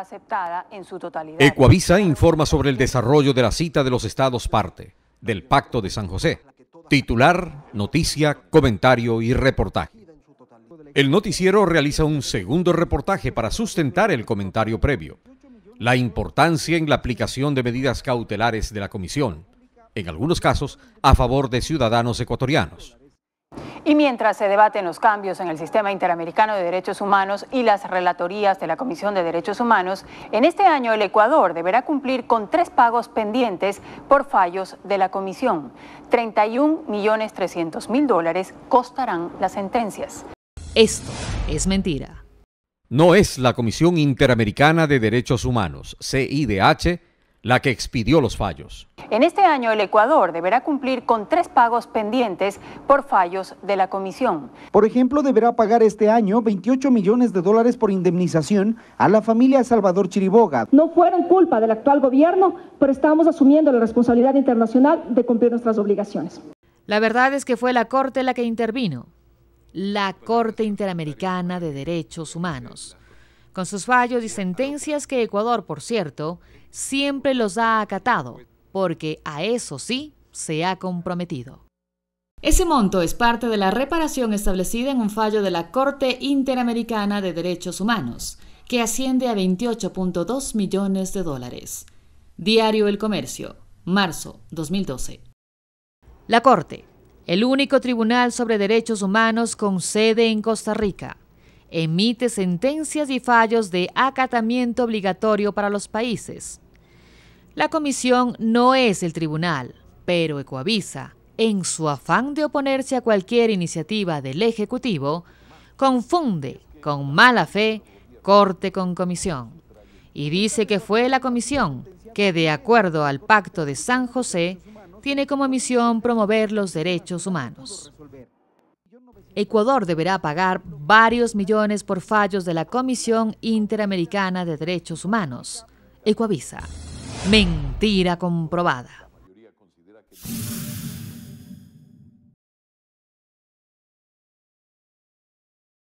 aceptada en su totalidad. Ecuavisa informa sobre el desarrollo de la cita de los estados parte del Pacto de San José. Titular, noticia, comentario y reportaje. El noticiero realiza un segundo reportaje para sustentar el comentario previo. La importancia en la aplicación de medidas cautelares de la Comisión, en algunos casos a favor de ciudadanos ecuatorianos. Y mientras se debaten los cambios en el sistema interamericano de derechos humanos y las relatorías de la Comisión de Derechos Humanos, en este año el Ecuador deberá cumplir con tres pagos pendientes por fallos de la Comisión. 31.300.000 millones mil dólares costarán las sentencias. Esto es mentira. No es la Comisión Interamericana de Derechos Humanos, CIDH, la que expidió los fallos. En este año el Ecuador deberá cumplir con tres pagos pendientes por fallos de la Comisión. Por ejemplo, deberá pagar este año 28 millones de dólares por indemnización a la familia Salvador Chiriboga. No fueron culpa del actual gobierno, pero estamos asumiendo la responsabilidad internacional de cumplir nuestras obligaciones. La verdad es que fue la Corte la que intervino, la Corte Interamericana de Derechos Humanos con sus fallos y sentencias que Ecuador, por cierto, siempre los ha acatado, porque a eso sí se ha comprometido. Ese monto es parte de la reparación establecida en un fallo de la Corte Interamericana de Derechos Humanos, que asciende a 28.2 millones de dólares. Diario El Comercio, marzo 2012. La Corte, el único tribunal sobre derechos humanos con sede en Costa Rica, emite sentencias y fallos de acatamiento obligatorio para los países. La comisión no es el tribunal, pero Ecoavisa, en su afán de oponerse a cualquier iniciativa del Ejecutivo, confunde con mala fe corte con comisión y dice que fue la comisión que, de acuerdo al Pacto de San José, tiene como misión promover los derechos humanos. Ecuador deberá pagar varios millones por fallos de la Comisión Interamericana de Derechos Humanos, Ecuavisa. Mentira comprobada.